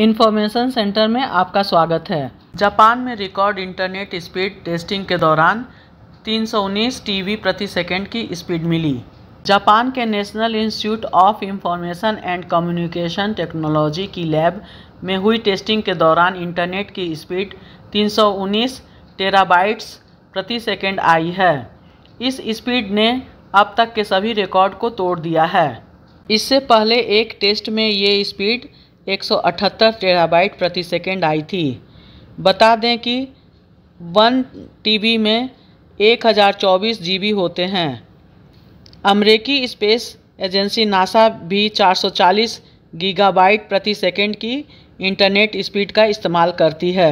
information centre में आपका स्वागत है जापान में रिकॉर्ड इंटरनेट स्पीड टेस्टिंग के दौरान 319 टीवी प्रति सेकंड की स्पीड मिली जापान के national institute of information and communication technology की लैब में हुई टेस्टिंग के दौरान इंटरनेट की स्पीड 319 टेराबाइट्स प्रति सेकंड आई है इस स्पीड ने अब तक के सभी रिकॉर्ड को तोड़ दिया है इससे पहले एक टेस्ट में ये स्पीड 178 टेराबाइट प्रति सेकेंड आई थी बता दें कि वन टी में 1024 जीबी होते हैं अमेरिकी स्पेस एजेंसी नासा भी 440 गीगाबाइट प्रति सेकेंड की इंटरनेट स्पीड का इस्तेमाल करती है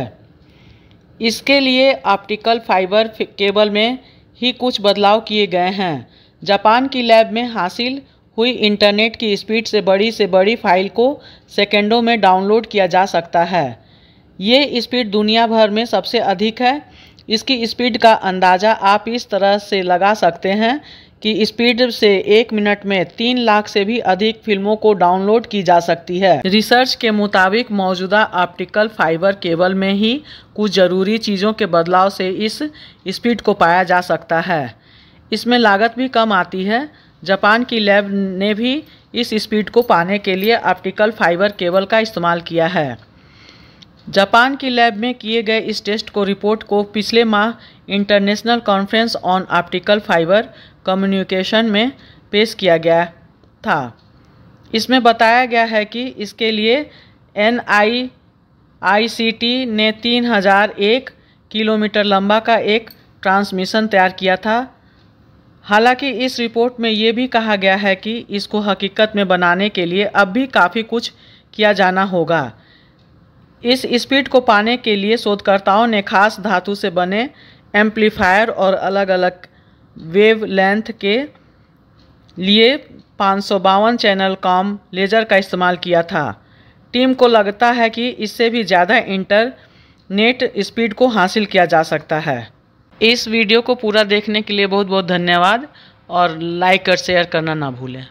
इसके लिए ऑप्टिकल फाइबर केबल में ही कुछ बदलाव किए गए हैं जापान की लैब में हासिल हुई इंटरनेट की स्पीड से बड़ी से बड़ी फाइल को सेकेंडों में डाउनलोड किया जा सकता है ये स्पीड दुनिया भर में सबसे अधिक है इसकी स्पीड का अंदाज़ा आप इस तरह से लगा सकते हैं कि स्पीड से एक मिनट में तीन लाख से भी अधिक फिल्मों को डाउनलोड की जा सकती है रिसर्च के मुताबिक मौजूदा ऑप्टिकल फाइबर केबल में ही कुछ ज़रूरी चीज़ों के बदलाव से इस स्पीड को पाया जा सकता है इसमें लागत भी कम आती है जापान की लैब ने भी इस स्पीड को पाने के लिए ऑप्टिकल फाइबर केबल का इस्तेमाल किया है जापान की लैब में किए गए इस टेस्ट को रिपोर्ट को पिछले माह international conference on optical fibre communication में पेश किया गया था इसमें बताया गया है कि इसके लिए एन आई आई सी टी ने 3001 किलोमीटर लंबा का एक ट्रांसमिशन तैयार किया था हालांकि इस रिपोर्ट में ये भी कहा गया है कि इसको हकीकत में बनाने के लिए अब भी काफ़ी कुछ किया जाना होगा इस स्पीड को पाने के लिए शोधकर्ताओं ने खास धातु से बने एम्पलीफायर और अलग अलग वेव लेंथ के लिए पाँच चैनल कॉम लेज़र का इस्तेमाल किया था टीम को लगता है कि इससे भी ज़्यादा इंटरनेट स्पीड को हासिल किया जा सकता है इस वीडियो को पूरा देखने के लिए बहुत बहुत धन्यवाद और लाइक और शेयर करना ना भूलें